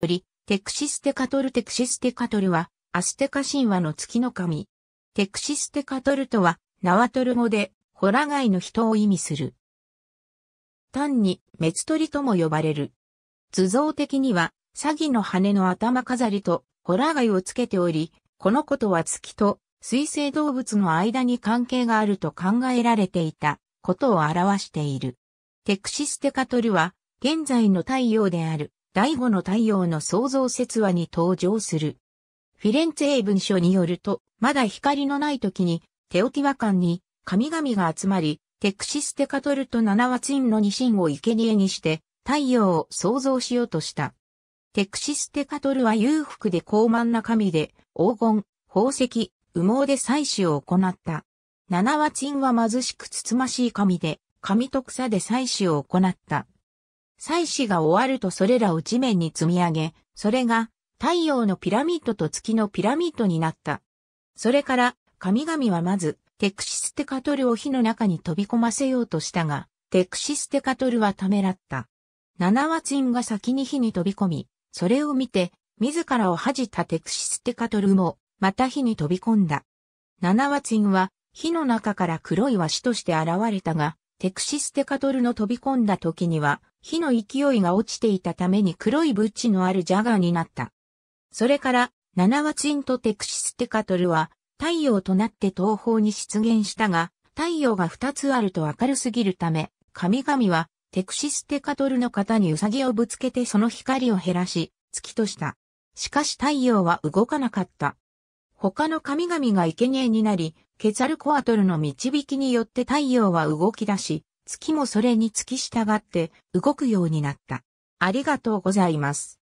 より、テクシステカトルテクシステカトルは、アステカ神話の月の神。テクシステカトルとは、ナワトル語で、ホラガイの人を意味する。単に、メツトリとも呼ばれる。図像的には、詐欺の羽の頭飾りと、ホラガイをつけており、このことは月と、水生動物の間に関係があると考えられていたことを表している。テクシステカトルは、現在の太陽である第五の太陽の創造説話に登場する。フィレンツェ英文書によると、まだ光のない時に、テオティワに神々が集まり、テクシステカトルと七ワツインの二神を生贄にして、太陽を創造しようとした。テクシステカトルは裕福で高慢な神で、黄金、宝石、羽毛で祭祀を行った。七ワツインは貧しくつつましい神で、神と草で祭祀を行った。祭祀が終わるとそれらを地面に積み上げ、それが太陽のピラミッドと月のピラミッドになった。それから神々はまずテクシステカトルを火の中に飛び込ませようとしたが、テクシステカトルはためらった。七ワツインが先に火に飛び込み、それを見て、自らを恥じたテクシステカトルも、また火に飛び込んだ。七ワツインは、火の中から黒い和紙として現れたが、テクシステカトルの飛び込んだ時には、火の勢いが落ちていたために黒いブッチのあるジャガーになった。それから、ナワツイントテクシステカトルは、太陽となって東方に出現したが、太陽が二つあると明るすぎるため、神々は、テクシステカトルの型にウサギをぶつけてその光を減らし、月とした。しかし太陽は動かなかった。他の神々が生贄になり、ケツァルコアトルの導きによって太陽は動き出し、月もそれに付き従って動くようになった。ありがとうございます。